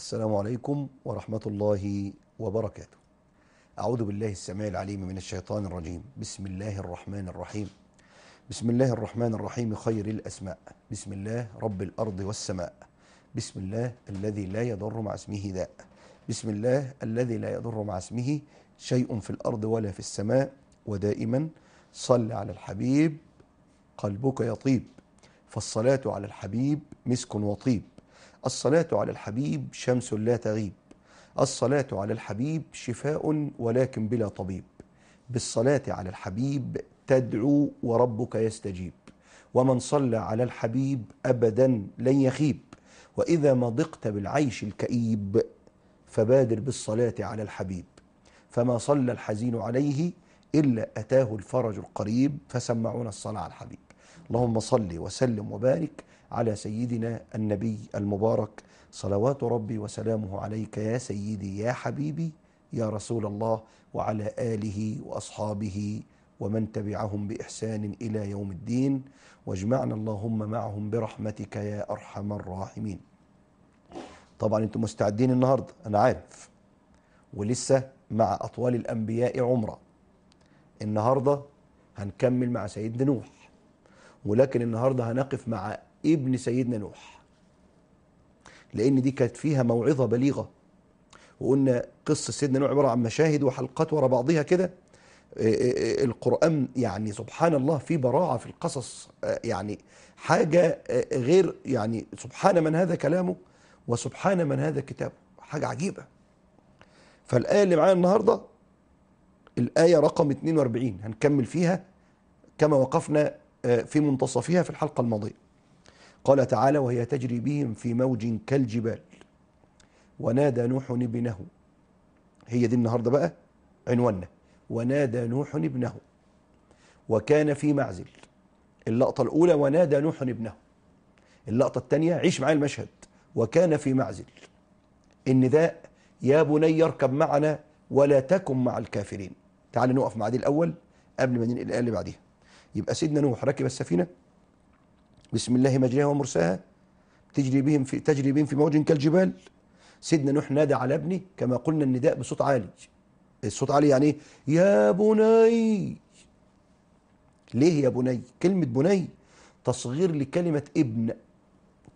السلام عليكم ورحمة الله وبركاته أعوذ بالله السميع العليم من الشيطان الرجيم بسم الله الرحمن الرحيم بسم الله الرحمن الرحيم خير الأسماء بسم الله رب الأرض والسماء بسم الله الذي لا يضر مع اسمه داء بسم الله الذي لا يضر مع اسمه شيء في الأرض ولا في السماء ودائما صل على الحبيب قلبك يطيب فالصلاة على الحبيب مسك وطيب الصلاة على الحبيب شمس لا تغيب الصلاة على الحبيب شفاء ولكن بلا طبيب بالصلاة على الحبيب تدعو وربك يستجيب ومن صلى على الحبيب أبدا لن يخيب وإذا ما ضقت بالعيش الكئيب فبادر بالصلاة على الحبيب فما صلى الحزين عليه إلا أتاه الفرج القريب فسمعونا الصلاة على الحبيب اللهم صل وسلم وبارك على سيدنا النبي المبارك صلوات ربي وسلامه عليك يا سيدي يا حبيبي يا رسول الله وعلى آله وأصحابه ومن تبعهم بإحسان إلى يوم الدين واجمعنا اللهم معهم برحمتك يا أرحم الراحمين طبعا انتم مستعدين النهاردة أنا عارف ولسه مع أطوال الأنبياء عمرة النهاردة هنكمل مع سيدنا نوح ولكن النهاردة هنقف مع ابن سيدنا نوح لأن دي كانت فيها موعظة بليغة وقلنا قصة سيدنا نوح عبارة عن مشاهد وحلقات ورا بعضها كده إيه، إيه، إيه، القرآن يعني سبحان الله في براعة في القصص يعني حاجة غير يعني سبحان من هذا كلامه وسبحان من هذا كتابه حاجة عجيبة فالآية اللي معانا النهاردة الآية رقم 42 هنكمل فيها كما وقفنا في منتصفها في الحلقة الماضية قال تعالى وهي تجري بهم في موج كالجبال ونادى نوح ابنه هي دي النهاردة بقى عنواننا ونادى نوح ابنه وكان في معزل اللقطة الأولى ونادى نوح ابنه اللقطة الثانية عيش معايا المشهد وكان في معزل النداء يا بني اركب معنا ولا تكن مع الكافرين تعال نقف مع دي الأول قبل ما ننقل اللي بعديها يبقى سيدنا نوح ركب السفينة بسم الله مجريها ومرساها تجري بهم في تجري بهم في موج كالجبال سيدنا نوح نادى على ابنه كما قلنا النداء بصوت عالي الصوت عالي يعني يا بني ليه يا بني كلمة بني تصغير لكلمة ابن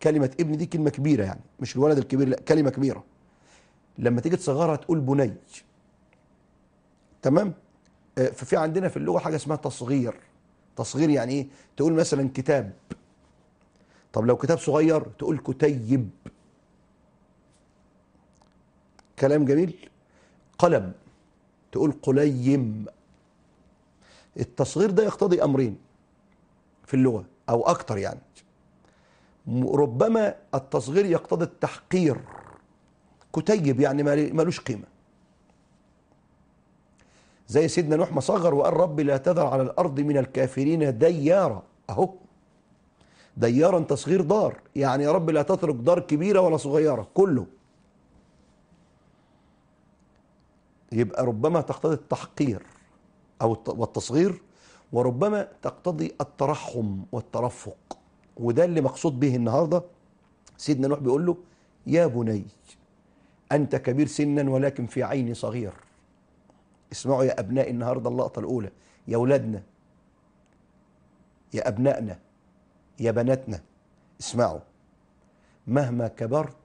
كلمة ابن دي كلمة كبيرة يعني مش الولد الكبير لا كلمة كبيرة لما تيجي تصغرها تقول بني تمام آه، ففي عندنا في اللغة حاجة اسمها تصغير تصغير يعني ايه تقول مثلا كتاب طب لو كتاب صغير تقول كتيب كلام جميل قلم تقول قليم التصغير ده يقتضي امرين في اللغه او اكتر يعني ربما التصغير يقتضي التحقير كتيب يعني ملوش قيمه زي سيدنا نوح ما صغر وقال رب لا تذر على الأرض من الكافرين ديارا أهو ديارا تصغير دار يعني يا رب لا تترك دار كبيرة ولا صغيرة كله يبقى ربما تقتضي التحقير أو والتصغير وربما تقتضي الترحم والترفق وده اللي مقصود به النهاردة سيدنا نوح بيقول له يا بني أنت كبير سنا ولكن في عيني صغير اسمعوا يا أبنائي النهاردة اللقطة الأولى يا أولادنا يا أبنائنا يا بناتنا اسمعوا مهما كبرت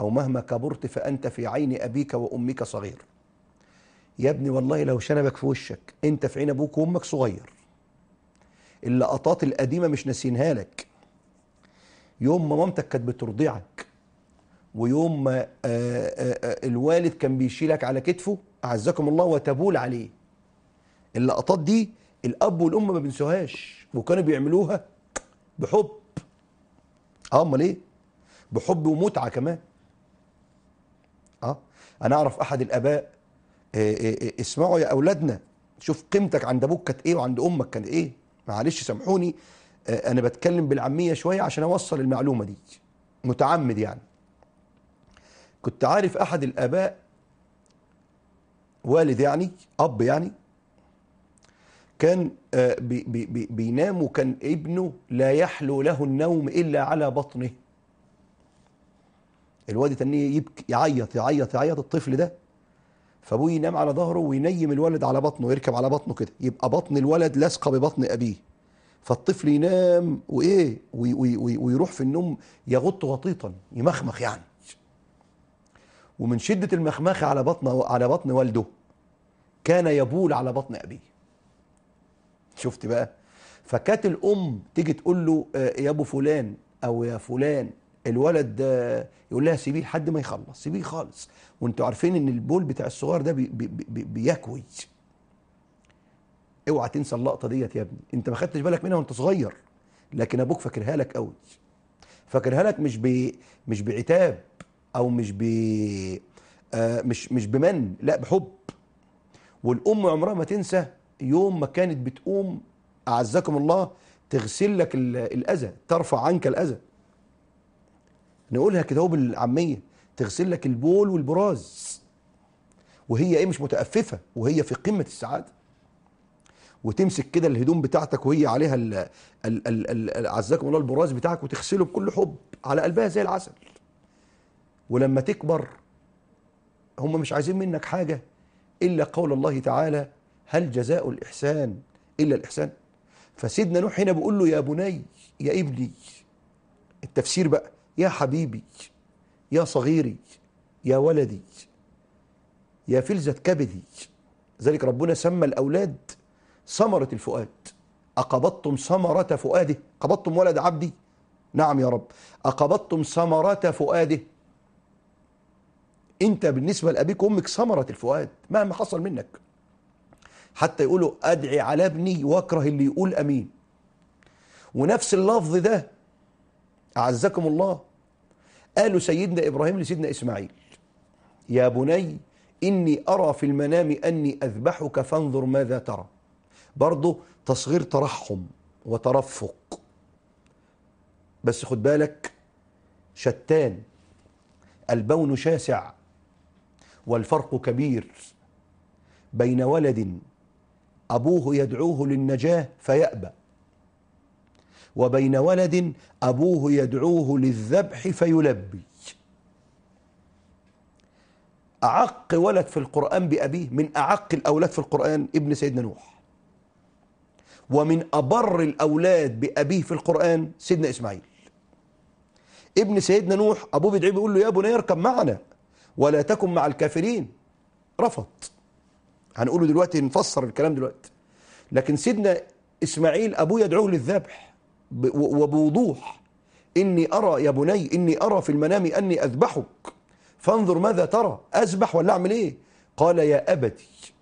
أو مهما كبرت فأنت في عين أبيك وأمك صغير يا ابني والله لو شنبك في وشك أنت في عين أبوك وأمك صغير اللقطات القديمة مش ناسينها لك يوم ما مامتك كانت بترضعك ويوم ما آه، آه، آه، الوالد كان بيشيلك على كتفه أعزكم الله وتبول عليه اللقطات دي الأب والأم ما بينسوهاش وكانوا بيعملوها بحب اه امال ايه بحب ومتعه كمان اه انا اعرف احد الاباء إيه إيه إيه اسمعوا يا اولادنا شوف قيمتك عند ابوك كانت ايه وعند امك كانت ايه معلش سامحوني آه، انا بتكلم بالعاميه شويه عشان اوصل المعلومه دي متعمد يعني كنت عارف احد الاباء والد يعني اب يعني كان آه، بينام وكان ابنه لا يحلو له النوم الا على بطنه الواد تنيه يبكي يعيط يعيط يعيط الطفل ده فابوه ينام على ظهره وينيم الولد على بطنه يركب على بطنه كده يبقى بطن الولد لاصقه ببطن ابيه فالطفل ينام وايه ويروح في النوم يغط غطيطا يمخمخ يعني ومن شدة المخماخة على بطن على بطن والده كان يبول على بطن أبيه شفت بقى فكانت الأم تيجي تقول له آه، يا أبو فلان أو يا فلان الولد يقول لها سيبيه لحد ما يخلص سيبيه خالص وانتوا عارفين ان البول بتاع الصغار ده بي بي بيكوي اوعى تنسى اللقطه ديت يا ابني انت ما خدتش بالك منها وانت صغير لكن ابوك فاكرها لك قوي فاكرها لك مش بي مش بعتاب او مش ب آه، مش مش بمن لا بحب والام عمرها ما تنسى يوم ما كانت بتقوم اعزكم الله تغسل لك الاذى ترفع عنك الاذى نقولها كده بالعاميه تغسل لك البول والبراز وهي ايه مش متأففة وهي في قمة السعادة وتمسك كده الهدوم بتاعتك وهي عليها عزكم الله البراز بتاعك وتغسله بكل حب على قلبها زي العسل ولما تكبر هم مش عايزين منك حاجة إلا قول الله تعالى هل جزاء الإحسان إلا الإحسان فسيدنا نوح هنا بيقول له يا بني يا ابني التفسير بقى يا حبيبي يا صغيري يا ولدي يا فلذة كبدي ذلك ربنا سمى الأولاد ثمرة الفؤاد أقبضتم ثمرة فؤاده قبضتم ولد عبدي نعم يا رب أقبضتم ثمرة فؤاده انت بالنسبة لأبيك وأمك ثمرة الفؤاد مهما حصل منك حتى يقولوا أدعي على ابني واكره اللي يقول أمين ونفس اللفظ ده أعزكم الله قالوا سيدنا إبراهيم لسيدنا إسماعيل يا بني إني أرى في المنام أني أذبحك فانظر ماذا ترى برضه تصغير ترحم وترفق بس خد بالك شتان البون شاسع والفرق كبير بين ولد أبوه يدعوه للنجاة فيأبى وبين ولد أبوه يدعوه للذبح فيلبي أعق ولد في القرآن بأبيه من أعق الأولاد في القرآن ابن سيدنا نوح ومن أبر الأولاد بأبيه في القرآن سيدنا إسماعيل ابن سيدنا نوح أبوه بيدعيه بيقول له يا بني اركب معنا ولا تكن مع الكافرين رفض هنقوله دلوقتي نفسر الكلام دلوقتي لكن سيدنا إسماعيل أبوه يدعوه للذبح وبوضوح إني أرى يا بني إني أرى في المنام أني أذبحك فانظر ماذا ترى أذبح ولا أعمل إيه قال يا أبتي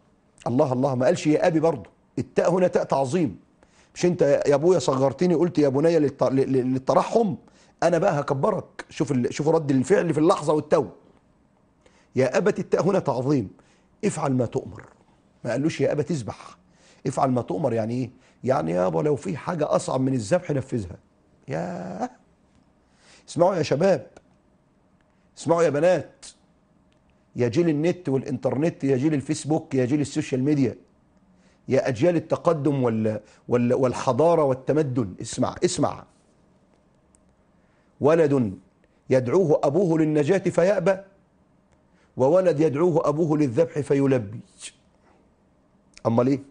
الله الله ما قالش يا أبي برضه التاء هنا تاء تعظيم مش أنت يا أبويا صغرتني قلت يا بني للترحم أنا بقى هكبرك شوف شوف رد الفعل في اللحظة والتو يا أبت التاء هنا تعظيم افعل ما تؤمر ما قالوش يا أبت اذبح افعل ما تؤمر يعني إيه يعني يابا لو في حاجة أصعب من الذبح نفذها يا اسمعوا يا شباب اسمعوا يا بنات يا جيل النت والإنترنت يا جيل الفيسبوك يا جيل السوشيال ميديا يا أجيال التقدم وال وال والحضارة والتمدن اسمع اسمع ولد يدعوه أبوه للنجاة فيأبى وولد يدعوه أبوه للذبح فيلبي أما ليه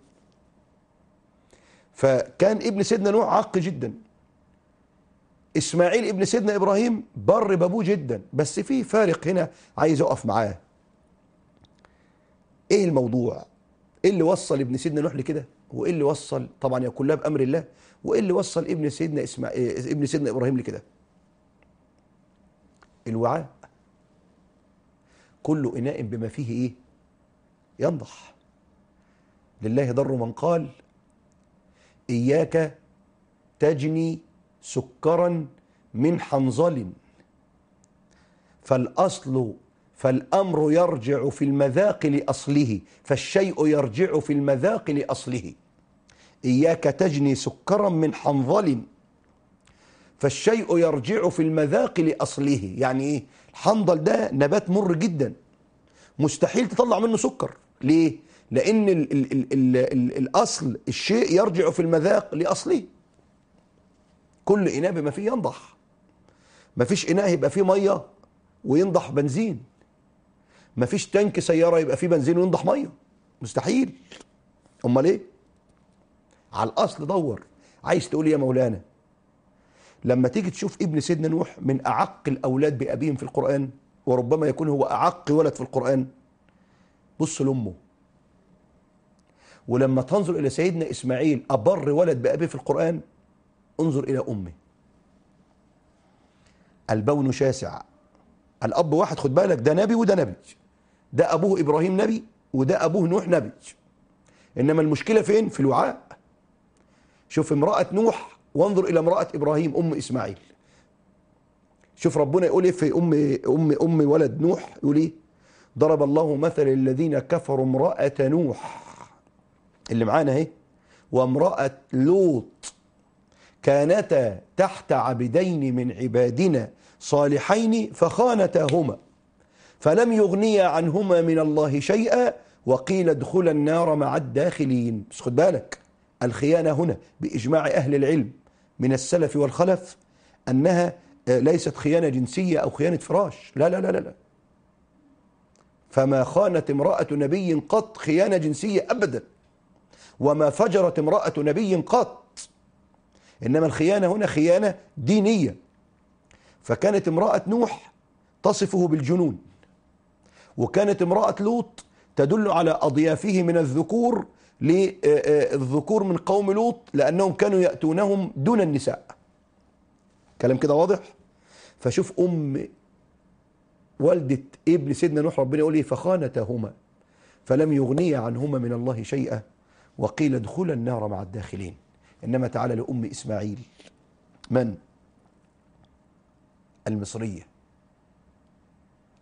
فكان ابن سيدنا نوح عق جدا إسماعيل ابن سيدنا إبراهيم بر بابوه جدا بس في فارق هنا عايز أقف معاه إيه الموضوع إيه اللي وصل ابن سيدنا نوح لكده وإيه اللي وصل طبعا هي كلها بأمر الله وإيه اللي وصل ابن سيدنا إسماعيل ابن سيدنا إبراهيم لكده الوعاء كل إناء بما فيه إيه ينضح لله ضر من قال إياك تجني سكرا من حنظل فالأصل فالأمر يرجع في المذاق لأصله فالشيء يرجع في المذاق لأصله إياك تجني سكرا من حنظل فالشيء يرجع في المذاق لأصله يعني إيه الحنظل ده نبات مر جدا مستحيل تطلع منه سكر ليه لأن الـ الـ الـ الـ الـ الأصل الشيء يرجع في المذاق لأصله كل إناء بما فيه ينضح ما فيش إناء يبقى فيه مية وينضح بنزين ما فيش تانك سيارة يبقى فيه بنزين وينضح مية مستحيل أمال إيه على الأصل دور عايز تقول إيه يا مولانا لما تيجي تشوف ابن سيدنا نوح من أعق الأولاد بأبيهم في القرآن وربما يكون هو أعق ولد في القرآن بص لأمه ولما تنظر إلى سيدنا إسماعيل أبر ولد بأبيه في القرآن انظر إلى أمه البون شاسع الأب واحد خد بالك ده نبي وده نبي ده أبوه إبراهيم نبي وده أبوه نوح نبي إنما المشكلة فين؟ في الوعاء شوف امرأة نوح وانظر إلى امرأة إبراهيم أم إسماعيل شوف ربنا يقول إيه في أم, أم, أم ولد نوح يقول إيه ضرب الله مثل الذين كفروا امرأة نوح اللي معانا اهي وامرأة لوط كانتا تحت عبدين من عبادنا صالحين فخانتاهما فلم يغنيا عنهما من الله شيئا وقيل ادخلا النار مع الداخلين بس خد بالك الخيانة هنا بإجماع أهل العلم من السلف والخلف أنها آه، ليست خيانة جنسية أو خيانة فراش لا لا لا لا, فما خانت امرأة نبي قط خيانة جنسية أبدا وما فجرت امرأة نبي قط إنما الخيانة هنا خيانة دينية فكانت امرأة نوح تصفه بالجنون وكانت امرأة لوط تدل على أضيافه من الذكور للذكور من قوم لوط لأنهم كانوا يأتونهم دون النساء كلام كده واضح فشوف أم والدة ابن سيدنا نوح ربنا يقول ايه فخانتهما فلم يغني عنهما من الله شيئا وقيل ادخلا النار مع الداخلين إنما تعالى لأم إسماعيل من؟ المصرية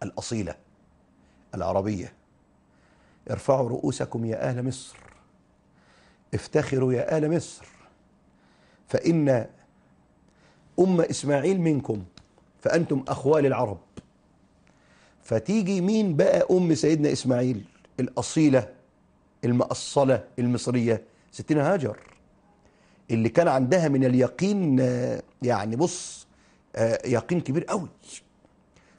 الأصيلة العربية ارفعوا رؤوسكم يا أهل مصر افتخروا يا آل مصر فإن أم إسماعيل منكم فأنتم أخوال العرب فتيجي مين بقى أم سيدنا إسماعيل الأصيلة المأصلة المصرية ستنا هاجر اللي كان عندها من اليقين يعني بص آه، يقين كبير قوي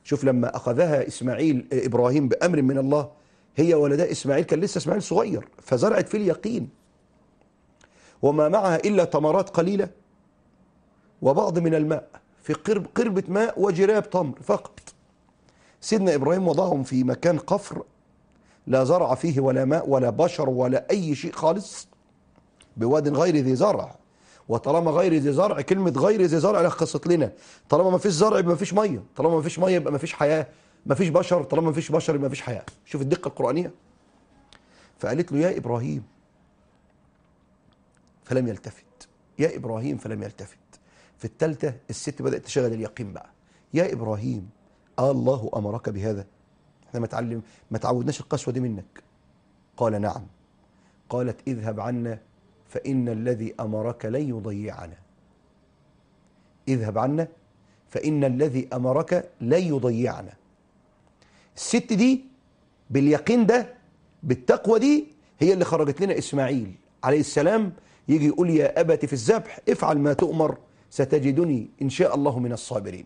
شوف لما أخذها إسماعيل إبراهيم بأمر من الله هي ولدها إسماعيل كان لسه إسماعيل صغير فزرعت فيه اليقين وما معها إلا تمرات قليلة وبعض من الماء في قرب قربة ماء وجراب تمر فقط سيدنا إبراهيم وضعهم في مكان قفر لا زرع فيه ولا ماء ولا بشر ولا أي شيء خالص بواد غير ذي زرع وطالما غير ذي زرع كلمة غير ذي زرع لخصت لنا طالما ما فيش زرع يبقى ما فيش مية طالما ما فيش مية يبقى ما فيش حياة ما فيش بشر طالما ما فيش بشر يبقى ما فيش حياة شوف الدقة القرآنية فقالت له يا إبراهيم فلم يلتفت يا إبراهيم فلم يلتفت في الثالثة الست بدأت تشغل اليقين بقى يا إبراهيم الله أمرك بهذا احنا ما تعلم ما تعودناش القسوة دي منك قال نعم قالت اذهب عنا فإن الذي أمرك لن يضيعنا اذهب عنا فإن الذي أمرك لن يضيعنا الست دي باليقين ده بالتقوى دي هي اللي خرجت لنا إسماعيل عليه السلام يجي يقول يا أبت في الذبح افعل ما تؤمر ستجدني إن شاء الله من الصابرين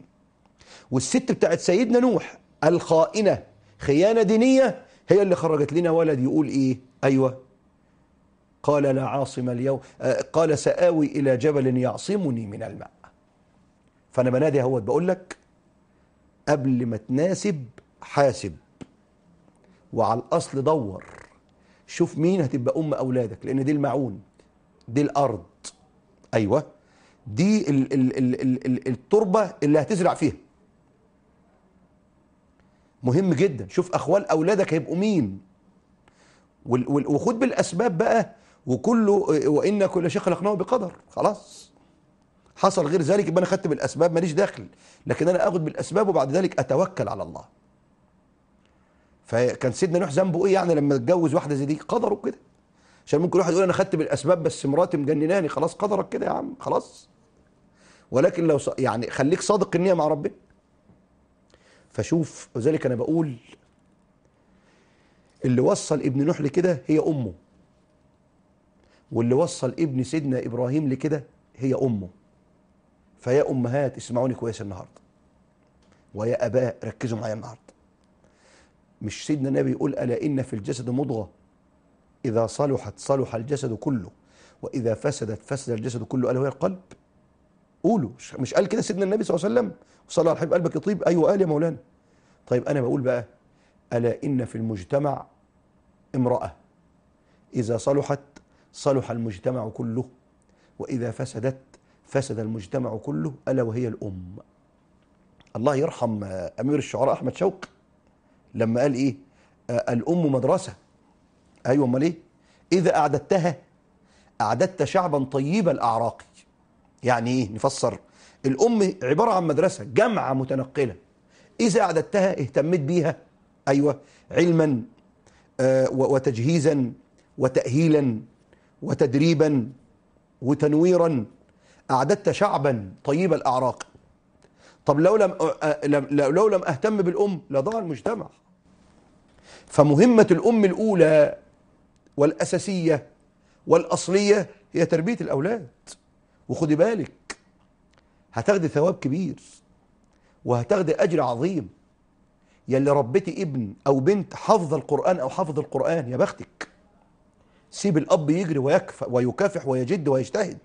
والست بتاعت سيدنا نوح الخائنة خيانة دينية هي اللي خرجت لنا ولد يقول إيه أيوة قال لا عاصم اليوم آه، قال سآوي إلى جبل يعصمني من الماء فأنا بنادي اهوت بقول لك قبل ما تناسب حاسب وعلى الأصل دور شوف مين هتبقى أم أولادك لأن دي المعون دي الأرض أيوة دي ال ال ال ال ال التربة اللي هتزرع فيها مهم جدا شوف أخوال أولادك هيبقوا مين وخد بالأسباب بقى وكله وإن كل شيء خلقناه بقدر خلاص حصل غير ذلك يبقى أنا خدت بالأسباب ماليش داخل لكن أنا أخد بالأسباب وبعد ذلك أتوكل على الله فكان سيدنا نوح ذنبه إيه يعني لما اتجوز واحدة زي دي قدره كده عشان ممكن واحد يقول انا خدت بالاسباب بس مراتي مجنناني خلاص قدرك كده يا عم خلاص ولكن لو يعني خليك صادق النيه مع ربنا فشوف ولذلك انا بقول اللي وصل ابن نوح لكده هي امه واللي وصل ابن سيدنا ابراهيم لكده هي امه فيا امهات اسمعوني كويس النهارده ويا اباء ركزوا معايا النهارده مش سيدنا النبي يقول الا ان في الجسد مضغه إذا صلحت صلح الجسد كله وإذا فسدت فسد الجسد كله ألا وهي القلب قولوا مش قال كده سيدنا النبي صلى الله عليه وسلم صلى على الحبيب قلبك يطيب أيوة قال يا مولانا طيب أنا بقول بقى ألا إن في المجتمع امرأة إذا صلحت صلح المجتمع كله وإذا فسدت فسد المجتمع كله ألا وهي الأم الله يرحم أمير الشعراء أحمد شوقي لما قال إيه آه، الأم مدرسة ايوه امال ايه اذا اعددتها اعددت شعبا طيب الاعراق يعني ايه نفسر الام عباره عن مدرسه جامعه متنقله اذا اعددتها اهتمت بيها ايوه علما آه وتجهيزا وتاهيلا وتدريبا وتنويرا اعددت شعبا طيب الاعراق طب لو آه، آه، لم لو لم اهتم بالام لضاع المجتمع فمهمه الام الاولى والأساسية والأصلية هي تربية الأولاد وخدي بالك هتاخدي ثواب كبير وهتاخدي أجر عظيم يا اللي ربيتي ابن أو بنت حفظ القرآن أو حفظ القرآن يا بختك سيب الأب يجري ويكف ويكافح ويجد ويجتهد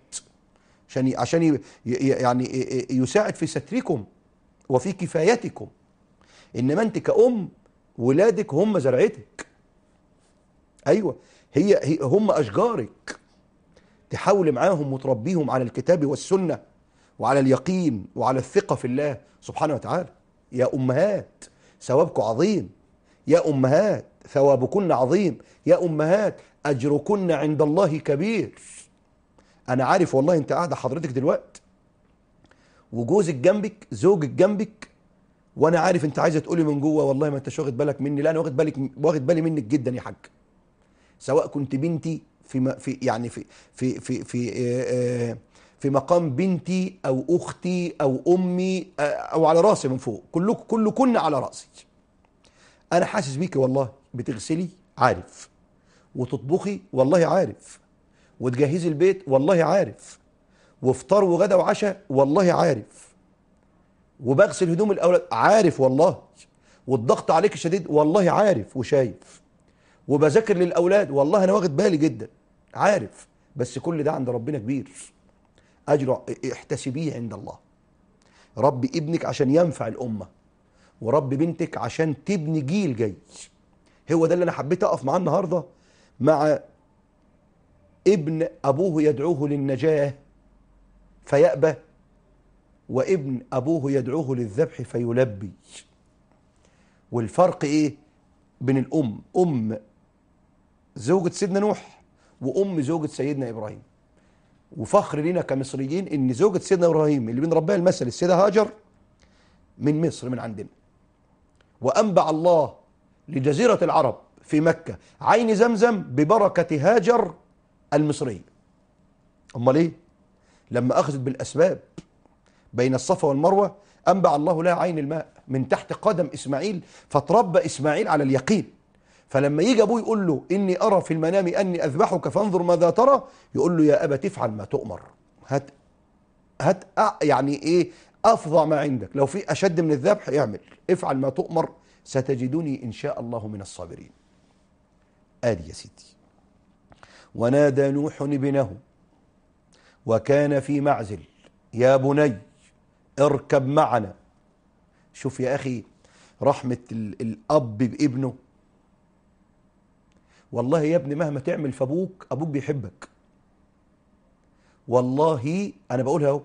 عشان عشان يعني يساعد في ستركم وفي كفايتكم انما انت كأم ولادك هم زرعتك ايوه هي, هي هم أشجارك تحاول معاهم وتربيهم على الكتاب والسنة وعلى اليقين وعلى الثقة في الله سبحانه وتعالى يا أمهات ثوابكم عظيم يا أمهات ثوابكن عظيم يا أمهات أجركن عند الله كبير أنا عارف والله أنت قاعدة حضرتك دلوقتي وجوزك جنبك زوجك جنبك وأنا عارف أنت عايزة تقولي من جوه والله ما أنت واخد بالك مني لا أنا واخد بالك واخد بالي منك جدا يا حاج سواء كنت بنتي في في يعني في في في في آه، آه، في مقام بنتي او اختي او امي آه، او على راسي من فوق كلكم كنا على راسي انا حاسس بيكي والله بتغسلي عارف وتطبخي والله عارف وتجهزي البيت والله عارف وفطار وغدا وعشاء والله عارف وبغسل هدوم الاولاد عارف والله والضغط عليك شديد والله عارف وشايف وبذاكر للاولاد والله انا واخد بالي جدا عارف بس كل ده عند ربنا كبير اجر احتسبيه عند الله رب ابنك عشان ينفع الامه ورب بنتك عشان تبني جيل جاي هو ده اللي انا حبيت اقف معاه النهارده مع ابن ابوه يدعوه للنجاه فيأبى وابن ابوه يدعوه للذبح فيلبي والفرق ايه بين الام ام زوجة سيدنا نوح وأم زوجة سيدنا إبراهيم وفخر لنا كمصريين إن زوجة سيدنا إبراهيم اللي بنربيها المثل السيدة هاجر من مصر من عندنا وأنبع الله لجزيرة العرب في مكة عين زمزم ببركة هاجر المصري أمال إيه؟ لما أخذت بالأسباب بين الصفا والمروة أنبع الله لها عين الماء من تحت قدم إسماعيل فتربى إسماعيل على اليقين فلما يجي أبوه يقول له إني أرى في المنام أني أذبحك فانظر ماذا ترى يقول له يا أبا تفعل ما تؤمر هات هات يعني إيه أفظع ما عندك لو في أشد من الذبح اعمل افعل ما تؤمر ستجدني إن شاء الله من الصابرين آدي يا سيدي ونادى نوح ابنه وكان في معزل يا بني اركب معنا شوف يا أخي رحمة الأب بابنه والله يا ابني مهما تعمل فابوك ابوك بيحبك والله انا بقولها اهو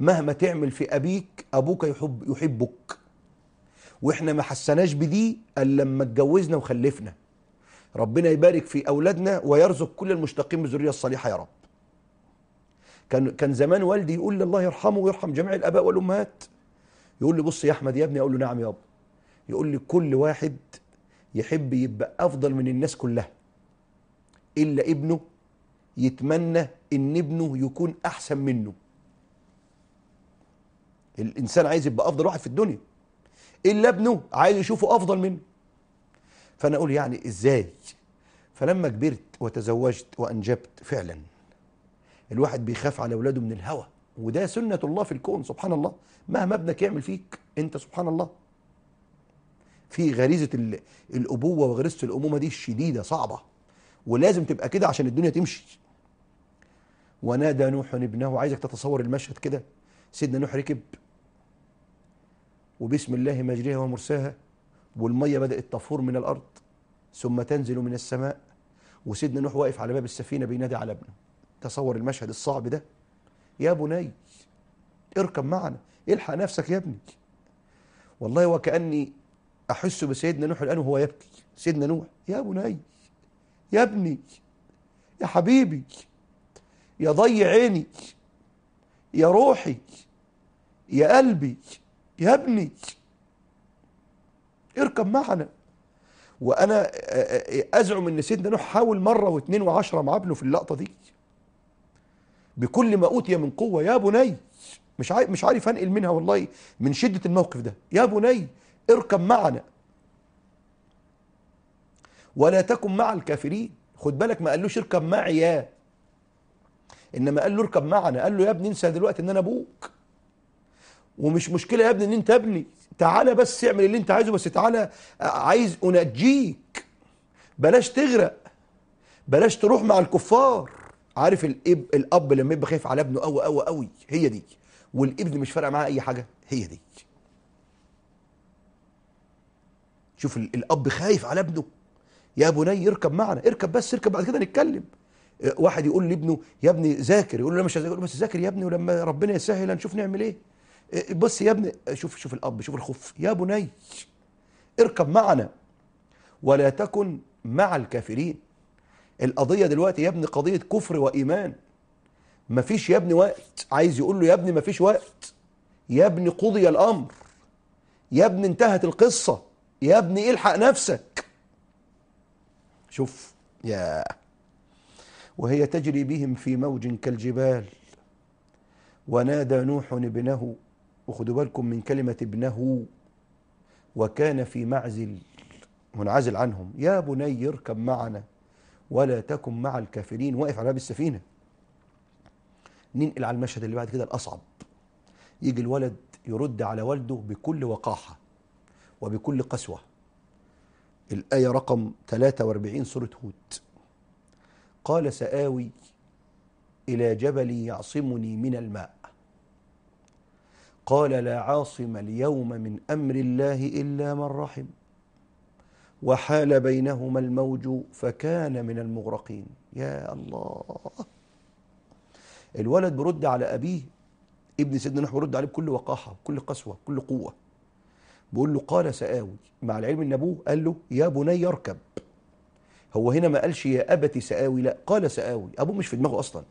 مهما تعمل في ابيك ابوك يحب يحبك واحنا ما حسناش بدي الا لما اتجوزنا وخلفنا ربنا يبارك في اولادنا ويرزق كل المشتقين بالذريه الصالحه يا رب كان كان زمان والدي يقول لي الله يرحمه ويرحم جميع الاباء والامهات يقول لي بص يا احمد يا ابني اقول له نعم يا ابو يقول لي كل واحد يحب يبقى افضل من الناس كلها إلا ابنه يتمنى إن ابنه يكون أحسن منه الإنسان عايز يبقى أفضل واحد في الدنيا إلا ابنه عايز يشوفه أفضل منه فأنا أقول يعني إزاي فلما كبرت وتزوجت وأنجبت فعلا الواحد بيخاف على أولاده من الهوى وده سنة الله في الكون سبحان الله مهما ابنك يعمل فيك أنت سبحان الله في غريزة الأبوة وغريزة الأمومة دي الشديدة صعبة ولازم تبقى كده عشان الدنيا تمشي ونادى نوح ابنه عايزك تتصور المشهد كده سيدنا نوح ركب وبسم الله مجريها ومرساها والميه بدات تفور من الارض ثم تنزل من السماء وسيدنا نوح واقف على باب السفينه بينادي على ابنه تصور المشهد الصعب ده يا بني اركب معنا الحق نفسك يا ابني والله وكاني احس بسيدنا نوح الان وهو يبكي سيدنا نوح يا بني يا ابني يا حبيبي يا ضي عيني يا روحي يا قلبي يا ابني اركب معنا وانا آه، آه، آه، ازعم ان سيدنا نوح حاول مره واثنين وعشره مع ابنه في اللقطه دي بكل ما اوتي من قوه يا بني مش عارف مش عارف انقل منها والله من شده الموقف ده يا بني اركب معنا ولا تكن مع الكافرين خد بالك ما قالوش اركب معي يا انما قال له اركب معنا قال له يا ابني انسى دلوقتي ان انا ابوك ومش مشكله يا ابني ان انت ابني تعالى بس اعمل اللي انت عايزه بس تعالى آه، عايز انجيك بلاش تغرق بلاش تروح مع الكفار عارف الاب الاب لما يبقى خايف على ابنه قوي قوي قوي هي دي والابن مش فارقه معاه اي حاجه هي دي شوف الاب خايف على ابنه يا بني اركب معنا اركب بس اركب بعد كده نتكلم آه، واحد يقول لابنه يا ابني ذاكر يقول له مش هذاكر بس ذاكر يا ابني ولما ربنا يسهل هنشوف نعمل ايه آه، بص يا ابني آه، شوف شوف الاب شوف الخف يا بني اركب معنا ولا تكن مع الكافرين القضية دلوقتي يا ابني قضية كفر وإيمان مفيش يا ابني وقت عايز يقول له يا ابني مفيش وقت يا ابني قضي الأمر يا ابني انتهت القصة يا ابني الحق نفسك شوف يا وهي تجري بهم في موج كالجبال ونادى نوح ابنه وخذوا بالكم من كلمة ابنه وكان في معزل منعزل عنهم يا بني اركب معنا ولا تكن مع الكافرين واقف على باب السفينة ننقل على المشهد اللي بعد كده الأصعب يجي الولد يرد على والده بكل وقاحة وبكل قسوة الآية رقم 43 سورة هود قال سآوي إلى جبل يعصمني من الماء قال لا عاصم اليوم من أمر الله إلا من رحم وحال بينهما الموج فكان من المغرقين يا الله الولد برد على أبيه ابن سيدنا نوح برد عليه بكل وقاحة بكل قسوة بكل قوة بيقول له قال سآوي مع العلم ان ابوه قال له يا بني اركب هو هنا ما قالش يا ابتي سآوي لا قال سآوي ابوه مش في دماغه اصلا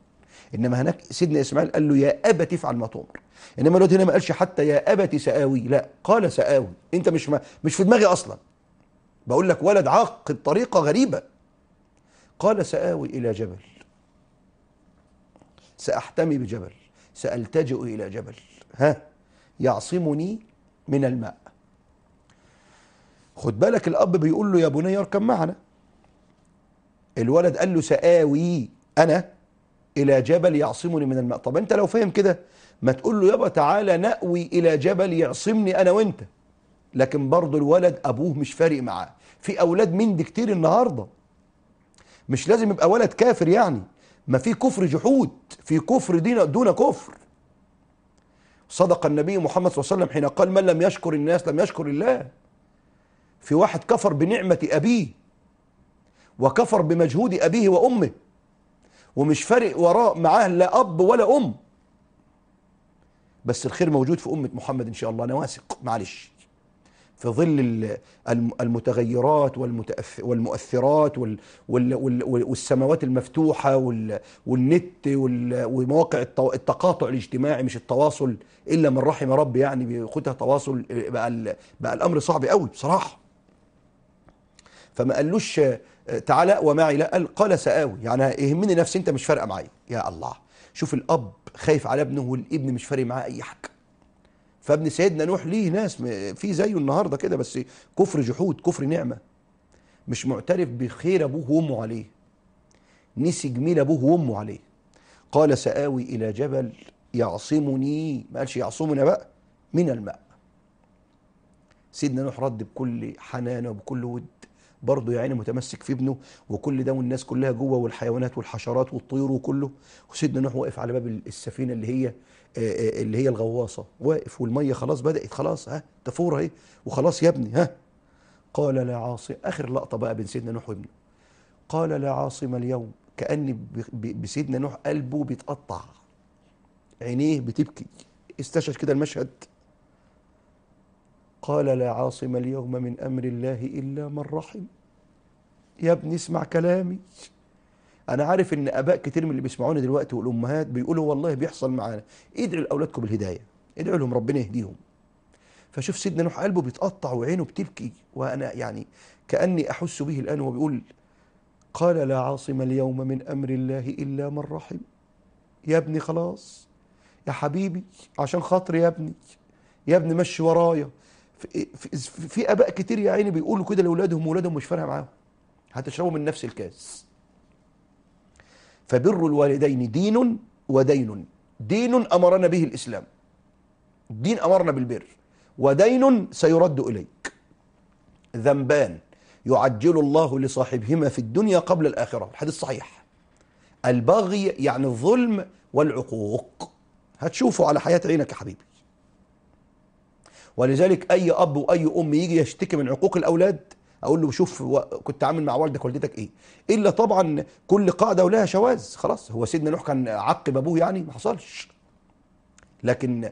انما هناك سيدنا اسماعيل قال له يا ابتي افعل ما تؤمر انما الولد هنا ما قالش حتى يا ابتي سآوي لا قال سآوي انت مش ما مش في دماغي اصلا بقول لك ولد عاق بطريقه غريبه قال سآوي الى جبل ساحتمي بجبل سالتجئ الى جبل ها يعصمني من الماء خد بالك الاب بيقول له يا بني اركب معنا الولد قال له سآوي انا الى جبل يعصمني من الماء طب انت لو فاهم كده ما تقول له يابا تعالى نأوي الى جبل يعصمني انا وانت لكن برضه الولد ابوه مش فارق معاه في اولاد من دي كتير النهارده مش لازم يبقى ولد كافر يعني ما في كفر جحود في كفر دين دون كفر صدق النبي محمد صلى الله عليه وسلم حين قال من لم يشكر الناس لم يشكر الله في واحد كفر بنعمة أبيه وكفر بمجهود أبيه وأمه ومش فارق وراه معاه لا أب ولا أم بس الخير موجود في أمة محمد إن شاء الله أنا واثق معلش في ظل المتغيرات والمؤثرات والسماوات المفتوحة والنت ومواقع التقاطع الاجتماعي مش التواصل إلا من رحم ربي يعني بياخدها تواصل بقى, بقى الأمر صعب قوي بصراحة فما قالوش آه، تعالى ومعي لا قال, قال سآوي يعني يهمني نفسي انت مش فارقه معايا يا الله شوف الاب خايف على ابنه والابن مش فارق معاه اي حاجه فابن سيدنا نوح ليه ناس في زيه النهارده كده بس كفر جحود كفر نعمه مش معترف بخير ابوه وامه عليه نسي جميل ابوه وامه عليه قال سآوي الى جبل يعصمني ما قالش يعصمنا بقى من الماء سيدنا نوح رد بكل حنان وبكل ود برضه يا عيني متمسك في ابنه وكل ده والناس كلها جوه والحيوانات والحشرات والطيور وكله وسيدنا نوح واقف على باب السفينه اللي هي آه، آه، اللي هي الغواصه واقف والميه خلاص بدات خلاص ها تفور اهي وخلاص يا ابني ها قال لا عاصم اخر لقطه بقى بين سيدنا نوح وابنه قال لا عاصم اليوم كان بسيدنا نوح قلبه بيتقطع عينيه بتبكي استشهد كده المشهد قال لا عاصم اليوم من أمر الله إلا من رحم يا ابني اسمع كلامي أنا عارف إن آباء كتير من اللي بيسمعونا دلوقتي والأمهات بيقولوا والله بيحصل معانا ادعوا لأولادكم بالهداية ادعوا لهم ربنا يهديهم فشوف سيدنا نوح قلبه بيتقطع وعينه بتبكي وأنا يعني كأني أحس به الآن وبيقول قال لا عاصم اليوم من أمر الله إلا من رحم يا ابني خلاص يا حبيبي عشان خاطري يا ابني يا ابني مشي ورايا في, في, في اباء كتير يا عيني بيقولوا كده لاولادهم واولادهم مش فارقه معاهم هتشربوا من نفس الكاس فبر الوالدين دين ودين دين امرنا به الاسلام الدين امرنا بالبر ودين سيرد اليك ذنبان يعجل الله لصاحبهما في الدنيا قبل الاخره الحديث صحيح البغي يعني الظلم والعقوق هتشوفه على حياه عينك يا حبيبي ولذلك أي أب وأي أم يجي يشتكي من عقوق الأولاد أقول له شوف كنت عامل مع والدك والدتك إيه إلا طبعا كل قاعدة ولها شواذ خلاص هو سيدنا نوح كان عقب أبوه يعني ما حصلش لكن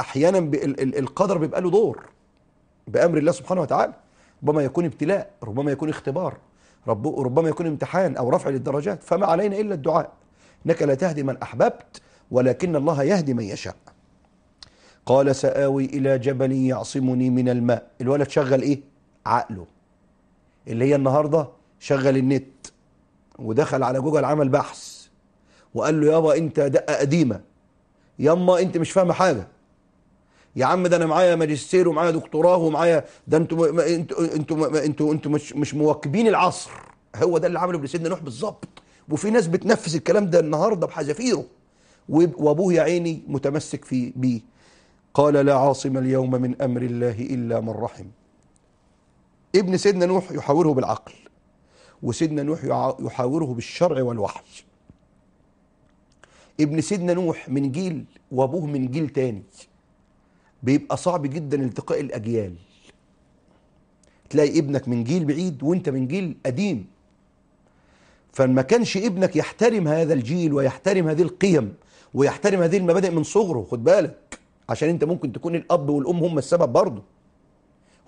أحيانا القدر بيبقى له دور بأمر الله سبحانه وتعالى ربما يكون ابتلاء ربما يكون اختبار رب ربما يكون امتحان أو رفع للدرجات فما علينا إلا الدعاء إنك لا تهدي من أحببت ولكن الله يهدي من يشاء قال سآوي إلى جبل يعصمني من الماء الولد شغل إيه؟ عقله اللي هي النهاردة شغل النت ودخل على جوجل عمل بحث وقال له يابا انت دقة قديمة يما انت مش فاهمة حاجة يا عم ده انا معايا ماجستير ومعايا دكتوراه ومعايا ده انتوا انتوا انتوا انتوا انتوا مش مش مواكبين العصر هو ده اللي عمله ابن سيدنا نوح بالظبط وفي ناس بتنفذ الكلام ده النهارده بحذافيره وابوه يا عيني متمسك في بيه قال لا عاصم اليوم من أمر الله إلا من رحم ابن سيدنا نوح يحاوره بالعقل وسيدنا نوح يحاوره بالشرع والوحي ابن سيدنا نوح من جيل وابوه من جيل تاني بيبقى صعب جدا التقاء الاجيال تلاقي ابنك من جيل بعيد وانت من جيل قديم فما كانش ابنك يحترم هذا الجيل ويحترم هذه القيم ويحترم هذه المبادئ من صغره خد بالك عشان انت ممكن تكون الاب والام هم السبب برضه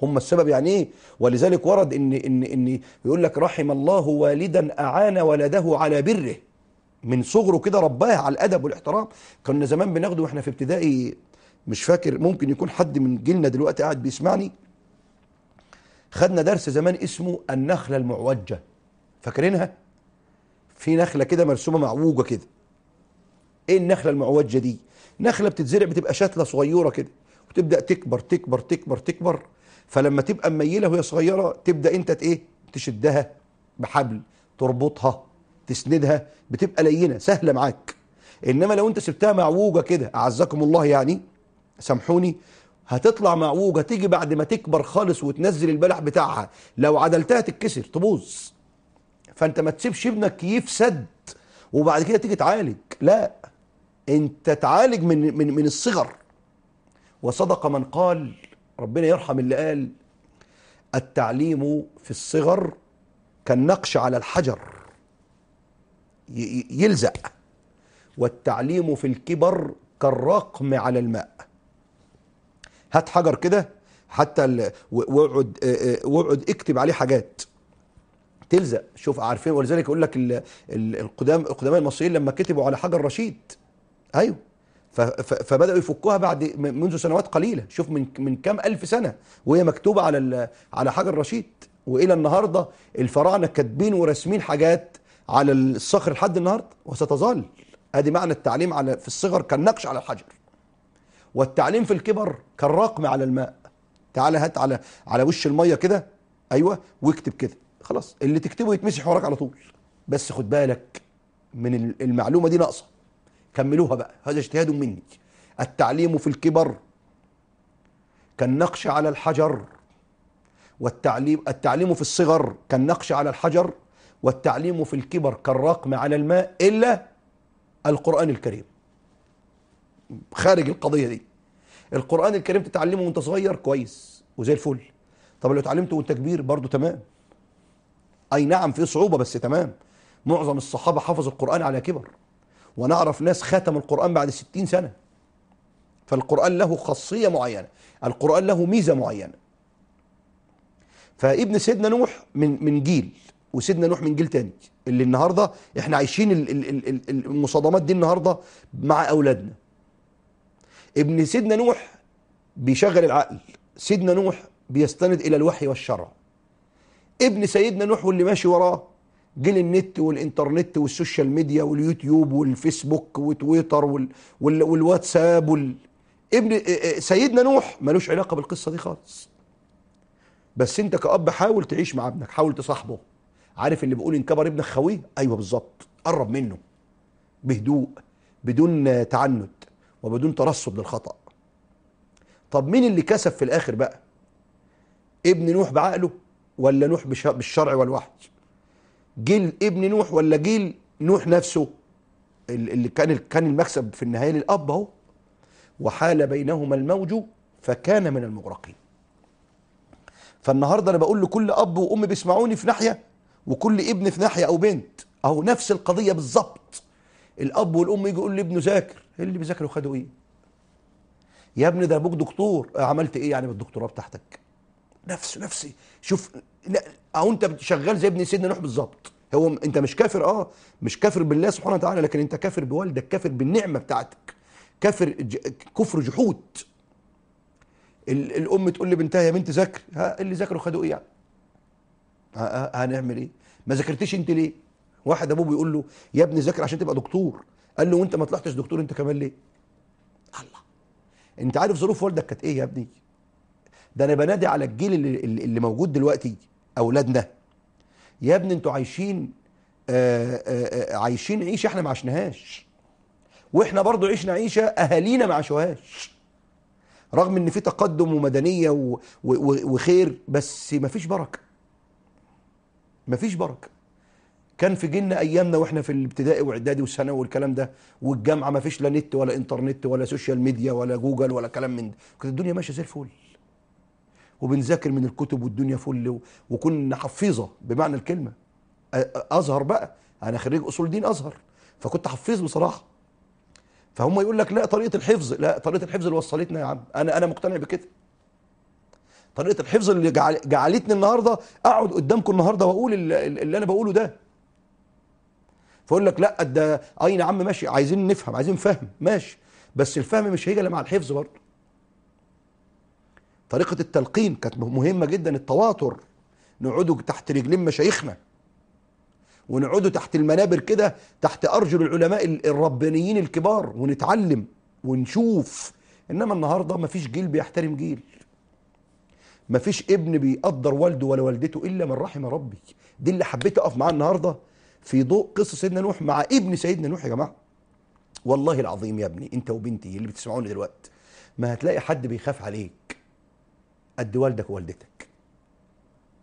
هم السبب يعني ايه ولذلك ورد ان ان ان يقول لك رحم الله والدا اعان ولده على بره من صغره كده رباه على الادب والاحترام كنا زمان بناخده واحنا في ابتدائي مش فاكر ممكن يكون حد من جيلنا دلوقتي قاعد بيسمعني خدنا درس زمان اسمه النخله المعوجه فاكرينها في نخله كده مرسومه معوجه كده ايه النخله المعوجه دي نخله بتتزرع بتبقى شتله صغيره كده وتبدا تكبر تكبر تكبر تكبر فلما تبقى مميله وهي صغيره تبدا انت ايه تشدها بحبل تربطها تسندها بتبقى لينه سهله معاك انما لو انت سبتها معوجه كده اعزكم الله يعني سامحوني هتطلع معوجه تيجي بعد ما تكبر خالص وتنزل البلح بتاعها لو عدلتها تتكسر تبوظ فانت ما تسيبش ابنك يفسد وبعد كده تيجي تعالج لا انت تعالج من من من الصغر وصدق من قال ربنا يرحم اللي قال التعليم في الصغر كالنقش على الحجر يلزق والتعليم في الكبر كالرقم على الماء هات حجر كده حتى واقعد واقعد اكتب عليه حاجات تلزق شوف عارفين ولذلك يقول لك القدماء المصريين لما كتبوا على حجر رشيد ايوه فبداوا يفكوها بعد منذ سنوات قليله شوف من من كام الف سنه وهي مكتوبه على على حجر رشيد والى النهارده الفراعنه كاتبين وراسمين حاجات على الصخر لحد النهارده وستظل ادي معنى التعليم على في الصغر كالنقش على الحجر والتعليم في الكبر كالرقم على الماء تعالى هات على على وش الميه كده ايوه واكتب كده خلاص اللي تكتبه يتمسح وراك على طول بس خد بالك من المعلومه دي ناقصه كملوها بقى هذا اجتهاد مني التعليم في الكبر كالنقش على الحجر والتعليم التعليم في الصغر كالنقش على الحجر والتعليم في الكبر كالرقم على الماء إلا القرآن الكريم خارج القضية دي القرآن الكريم تتعلمه وانت صغير كويس وزي الفل طب لو اتعلمته وانت كبير برضه تمام اي نعم في صعوبة بس تمام معظم الصحابة حفظوا القرآن على كبر ونعرف ناس ختموا القرآن بعد ستين سنة فالقرآن له خاصية معينة القرآن له ميزة معينة فابن سيدنا نوح من من جيل وسيدنا نوح من جيل تاني اللي النهارده احنا عايشين المصادمات دي النهارده مع اولادنا ابن سيدنا نوح بيشغل العقل سيدنا نوح بيستند الى الوحي والشرع ابن سيدنا نوح واللي ماشي وراه جيل النت والانترنت والسوشيال ميديا واليوتيوب والفيسبوك وتويتر وال... وال... والواتساب وال... ابن سيدنا نوح ملوش علاقه بالقصه دي خالص بس انت كاب حاول تعيش مع ابنك حاول تصاحبه عارف اللي بيقول ان كبر ابنك خويه ايوه بالظبط قرب منه بهدوء بدون تعنت وبدون ترصد للخطا طب مين اللي كسب في الاخر بقى ابن نوح بعقله ولا نوح بالشرع والوحي جيل ابن نوح ولا جيل نوح نفسه اللي كان كان المكسب في النهايه للاب اهو وحال بينهما الموج فكان من المغرقين فالنهارده انا بقول لكل اب وام بيسمعوني في ناحيه وكل ابن في ناحيه او بنت اهو نفس القضيه بالظبط الاب والام يجي يقول لابنه ذاكر اللي بيذاكر وخده ايه يا ابني ده ابوك دكتور عملت ايه يعني بالدكتوراه بتاعتك نفسه نفسي شوف لا او انت شغال زي ابن سيدنا نوح بالظبط هو انت مش كافر اه مش كافر بالله سبحانه وتعالى لكن انت كافر بوالدك كافر بالنعمه بتاعتك كافر ج... كفر جحود ال... الام تقول لبنتها يا بنت ذاكر ها إيه اللي ذاكروا خدوا ايه يعني هنعمل ايه ما ذاكرتيش انت ليه واحد ابوه بيقول له يا ابني ذاكر عشان تبقى دكتور قال له وانت ما طلعتش دكتور انت كمان ليه الله انت عارف ظروف والدك كانت ايه يا ابني ده انا بنادي على الجيل اللي, اللي موجود دلوقتي اولادنا يا ابني انتوا عايشين آآ آه، آآ آه، آه، عايشين عيشه احنا ما عشناهاش واحنا برضو عشنا عيشه اهالينا ما عاشوهاش رغم ان في تقدم ومدنيه و و وخير بس ما فيش بركه ما فيش بركه كان في جيلنا ايامنا واحنا في الابتدائي واعدادي والثانوي والكلام ده والجامعه ما فيش لا نت ولا انترنت ولا سوشيال ميديا ولا جوجل ولا كلام من ده كانت الدنيا ماشيه زي الفل وبنذاكر من الكتب والدنيا فل وكنا حفيظه بمعنى الكلمه ازهر بقى انا خريج اصول دين ازهر فكنت حفيظ بصراحه فهم يقول لك لا طريقه الحفظ لا طريقه الحفظ اللي وصلتنا يا عم انا انا مقتنع بكده طريقه الحفظ اللي جعلتني النهارده اقعد قدامكم النهارده واقول اللي انا بقوله ده فاقول لك لا ده اي نعم ماشي عايزين نفهم عايزين فهم ماشي بس الفهم مش هيجي الا مع الحفظ برضه طريقة التلقين كانت مهمة جدا التواتر نقعدوا تحت رجلين مشايخنا ونقعدوا تحت المنابر كده تحت أرجل العلماء الربانيين الكبار ونتعلم ونشوف إنما النهاردة مفيش جيل بيحترم جيل مفيش ابن بيقدر والده ولا والدته إلا من رحم ربي دي اللي حبيت أقف معاه النهاردة في ضوء قصة سيدنا نوح مع ابن سيدنا نوح يا جماعة والله العظيم يا ابني انت وبنتي اللي بتسمعوني دلوقتي ما هتلاقي حد بيخاف عليك قد والدك ووالدتك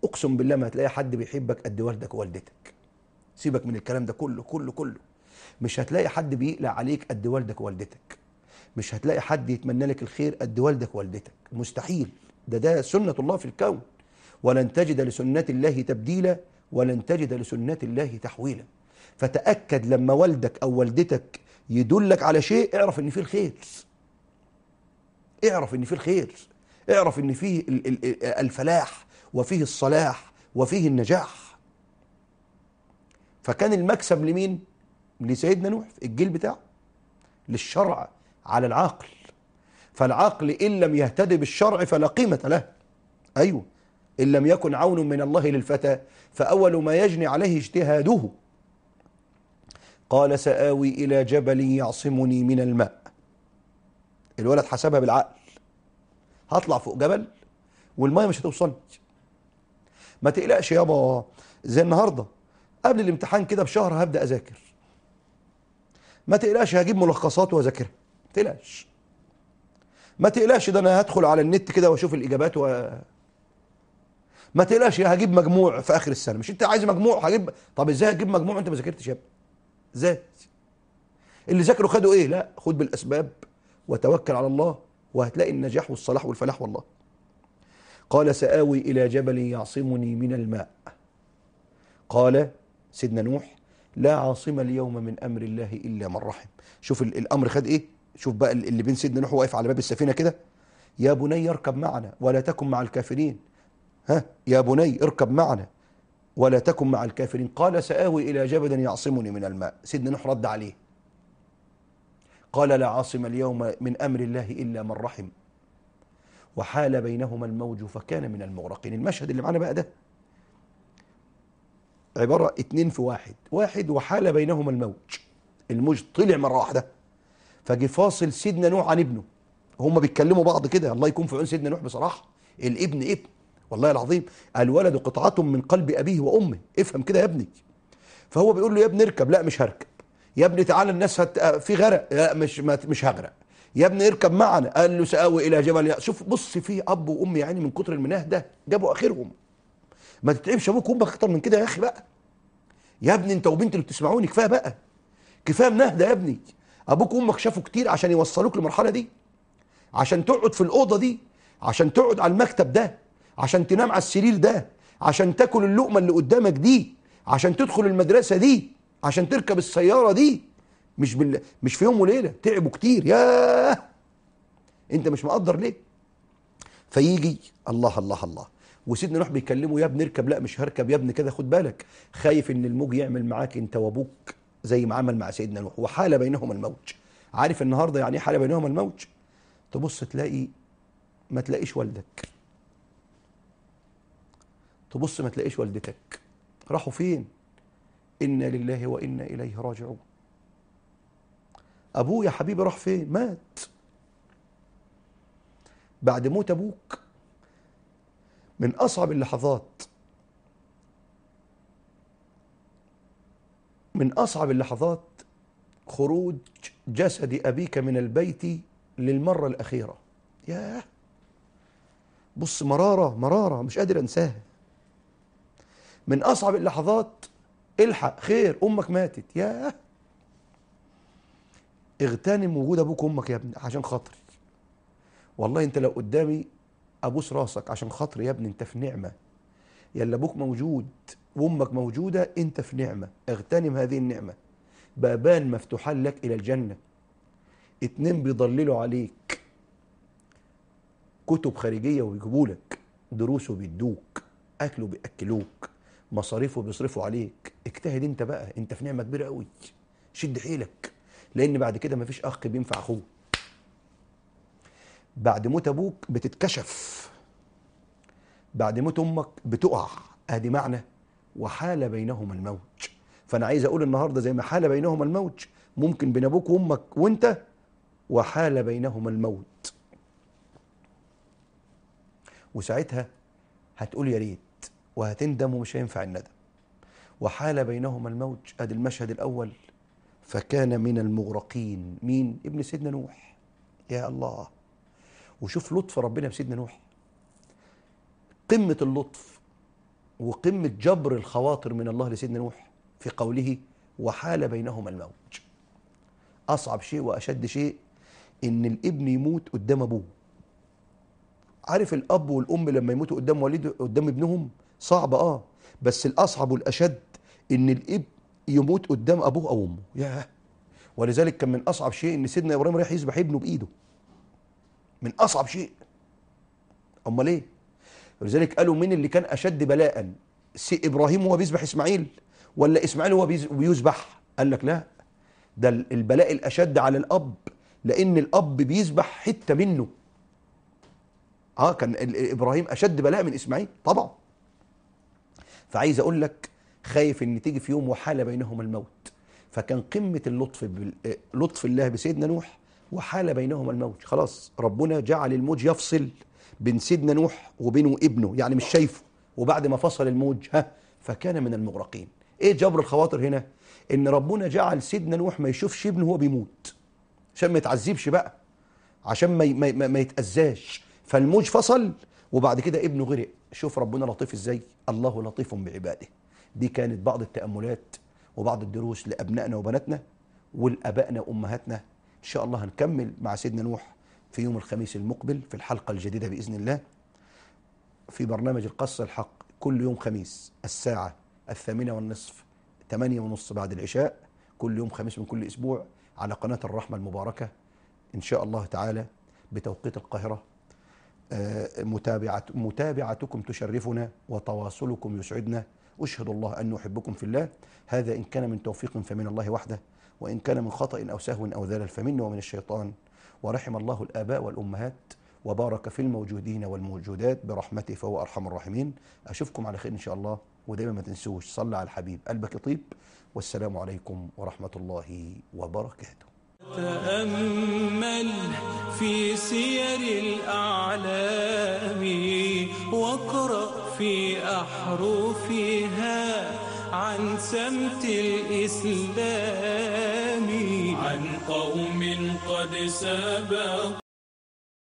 اقسم بالله ما هتلاقي حد بيحبك قد والدك ووالدتك سيبك من الكلام ده كله كله كله مش هتلاقي حد بيقلق عليك قد والدك ووالدتك مش هتلاقي حد يتمنى لك الخير قد والدك ووالدتك مستحيل ده ده سنة الله في الكون ولن تجد لسنة الله تبديلا ولن تجد لسنة الله تحويلا فتأكد لما والدك أو والدتك يدلك على شيء اعرف ان فيه الخير اعرف ان فيه الخير اعرف ان فيه الفلاح وفيه الصلاح وفيه النجاح فكان المكسب لمين لسيدنا نوح الجيل بتاعه للشرع على العقل فالعقل إن لم يهتدي بالشرع فلا قيمة له أيوه إن لم يكن عون من الله للفتى فأول ما يجني عليه اجتهاده قال سآوي إلى جبل يعصمني من الماء الولد حسبها بالعقل هطلع فوق جبل والميه مش هتوصلني ما تقلقش يابا زي النهارده قبل الامتحان كده بشهر هبدا اذاكر ما تقلقش هجيب ملخصات واذاكرها ما تقلقش ما تقلقش ده انا هدخل على النت كده واشوف الاجابات و ما تقلقش هجيب مجموع في اخر السنه مش انت عايز مجموع هجيب طب ازاي هتجيب مجموع انت ما ذاكرتش يا ابني ازاي اللي ذاكروا خدوا ايه لا خد بالاسباب وتوكل على الله وهتلاقي النجاح والصلاح والفلاح والله قال سآوي إلى جبل يعصمني من الماء قال سيدنا نوح لا عاصم اليوم من أمر الله إلا من رحم شوف الأمر خد إيه شوف بقى اللي بين سيدنا نوح واقف على باب السفينة كده يا بني اركب معنا ولا تكن مع الكافرين ها يا بني اركب معنا ولا تكن مع الكافرين قال سآوي إلى جبل يعصمني من الماء سيدنا نوح رد عليه قال لا عاصم اليوم من أمر الله إلا من رحم وحال بينهما الموج فكان من المغرقين المشهد اللي معانا بقى ده عبارة اتنين في واحد واحد وحال بينهما الموج الموج طلع مرة واحدة فجي فاصل سيدنا نوح عن ابنه هما بيتكلموا بعض كده الله يكون في عون سيدنا نوح بصراحة الابن ابن والله العظيم الولد قطعة من قلب أبيه وأمه افهم كده يا ابني فهو بيقول له يا ابني اركب لا مش هركب يا ابني تعال الناس هت... آه، في غرق لا مش مش هغرق يا ابني اركب معنا قال له ساوي الى جبل شوف بص في اب وام يعني من كتر المناه ده جابوا اخرهم ما تتعبش ابوك وامك اكتر من كده يا اخي بقى يا ابني انت وبنت اللي بتسمعوني كفايه بقى كفايه منهده يا ابني ابوك وامك شافوا كتير عشان يوصلوك للمرحله دي عشان تقعد في الاوضه دي عشان تقعد على المكتب ده عشان تنام على السرير ده عشان تاكل اللقمه اللي قدامك دي عشان تدخل المدرسه دي عشان تركب السياره دي مش بال... مش في يوم وليله تعبوا كتير ياه انت مش مقدر ليه فيجي الله الله الله وسيدنا نوح بيكلمه يا ابن اركب لا مش هركب يا ابن كده خد بالك خايف ان الموج يعمل معاك انت وابوك زي ما عمل مع سيدنا نوح وحال بينهما الموج عارف النهارده يعني ايه حال بينهما الموج تبص تلاقي ما تلاقيش والدك تبص ما تلاقيش والدتك راحوا فين إنا لله وإنا إليه راجعون أبوه يا حبيبي راح فين مات بعد موت أبوك من أصعب اللحظات من أصعب اللحظات خروج جسد أبيك من البيت للمرة الأخيرة ياه بص مرارة مرارة مش قادر أنساها من أصعب اللحظات الحق خير امك ماتت يا اغتنم وجود ابوك وامك يا ابني عشان خاطري والله انت لو قدامي ابوس راسك عشان خاطري يا ابني انت في نعمه يلا ابوك موجود وامك موجوده انت في نعمه اغتنم هذه النعمه بابان مفتوحان لك الى الجنه اتنين بيضللوا عليك كتب خارجيه ويجيبوا لك دروس وبيدوك اكله بياكلوك مصاريفه بيصرفوا عليك اجتهد انت بقى انت في نعمه كبيره قوي شد حيلك لان بعد كده مفيش اخ بينفع اخوه بعد موت ابوك بتتكشف بعد موت امك بتقع ادي معنى وحال بينهما الموج فانا عايز اقول النهارده زي ما حال بينهما الموج ممكن بين ابوك وامك وانت وحال بينهما الموت وساعتها هتقول يا ريت وهتندم ومش هينفع الندم وحال بينهما الموج ادي المشهد الاول فكان من المغرقين مين ابن سيدنا نوح يا الله وشوف لطف ربنا بسيدنا نوح قمه اللطف وقمه جبر الخواطر من الله لسيدنا نوح في قوله وحال بينهما الموج اصعب شيء واشد شيء ان الابن يموت قدام ابوه عارف الاب والام لما يموتوا قدام والده قدام ابنهم صعب اه بس الاصعب والاشد ان الابن يموت قدام ابوه او امه ياه ولذلك كان من اصعب شيء ان سيدنا ابراهيم رايح يذبح ابنه بايده من اصعب شيء امال ايه ولذلك قالوا مين اللي كان اشد بلاء سي ابراهيم وهو بيذبح اسماعيل ولا اسماعيل وهو بيذبح قال لك لا ده البلاء الاشد على الاب لان الاب بيذبح حته منه اه كان ابراهيم اشد بلاء من اسماعيل طبعا فعايز أقول لك خايف إن تيجي في يوم وحال بينهما الموت فكان قمة اللطف لطف الله بسيدنا نوح وحال بينهما الموت خلاص ربنا جعل الموج يفصل بين سيدنا نوح وبينه ابنه يعني مش شايفه وبعد ما فصل الموج ها فكان من المغرقين ايه جبر الخواطر هنا ان ربنا جعل سيدنا نوح ما يشوفش ابنه وهو بيموت عشان ما يتعذبش بقى عشان ما ما, ما يتاذاش فالموج فصل وبعد كده ابنه غرق شوف ربنا لطيف ازاي الله لطيف بعباده دي كانت بعض التأملات وبعض الدروس لأبنائنا وبناتنا والأبائنا وأمهاتنا إن شاء الله هنكمل مع سيدنا نوح في يوم الخميس المقبل في الحلقة الجديدة بإذن الله في برنامج القصة الحق كل يوم خميس الساعة الثامنة والنصف ثمانية ونصف بعد العشاء كل يوم خميس من كل أسبوع على قناة الرحمة المباركة إن شاء الله تعالى بتوقيت القاهرة متابعة متابعتكم تشرفنا وتواصلكم يسعدنا أشهد الله أن أحبكم في الله هذا إن كان من توفيق فمن الله وحده وإن كان من خطأ أو سهو أو ذلل فمن ومن الشيطان ورحم الله الآباء والأمهات وبارك في الموجودين والموجودات برحمته فهو أرحم الراحمين أشوفكم على خير إن شاء الله ودايما ما تنسوش صلى على الحبيب قلبك يطيب والسلام عليكم ورحمة الله وبركاته تأمل في سير الأعلام واقرأ في أحرفها عن سمت الإسلام عن قوم قد سبق